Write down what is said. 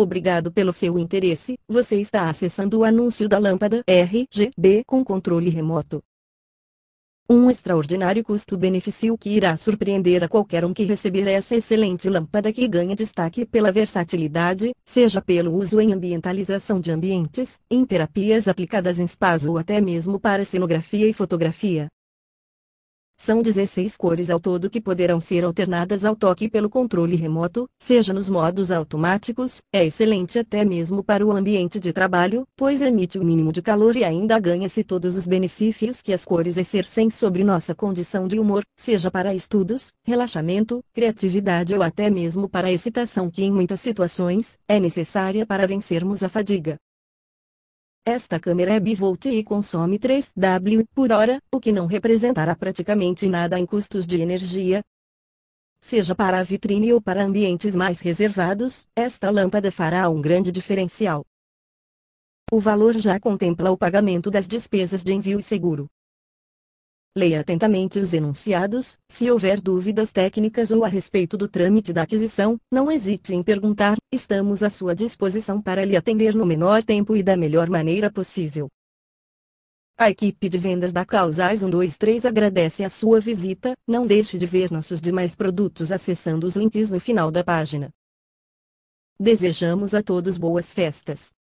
Obrigado pelo seu interesse. Você está acessando o anúncio da lâmpada RGB com controle remoto. Um extraordinário custo-benefício que irá surpreender a qualquer um que receber essa excelente lâmpada que ganha destaque pela versatilidade, seja pelo uso em ambientalização de ambientes, em terapias aplicadas em spas ou até mesmo para cenografia e fotografia. São 16 cores ao todo que poderão ser alternadas ao toque pelo controle remoto, seja nos modos automáticos, é excelente até mesmo para o ambiente de trabalho, pois emite o mínimo de calor e ainda ganha-se todos os benefícios que as cores exercem sobre nossa condição de humor, seja para estudos, relaxamento, criatividade ou até mesmo para a excitação que em muitas situações é necessária para vencermos a fadiga. Esta câmera é bivolt e consome 3 W por hora, o que não representará praticamente nada em custos de energia. Seja para a vitrine ou para ambientes mais reservados, esta lâmpada fará um grande diferencial. O valor já contempla o pagamento das despesas de envio e seguro. Leia atentamente os enunciados, se houver dúvidas técnicas ou a respeito do trâmite da aquisição, não hesite em perguntar, estamos à sua disposição para lhe atender no menor tempo e da melhor maneira possível. A equipe de vendas da Causais 123 agradece a sua visita, não deixe de ver nossos demais produtos acessando os links no final da página. Desejamos a todos boas festas.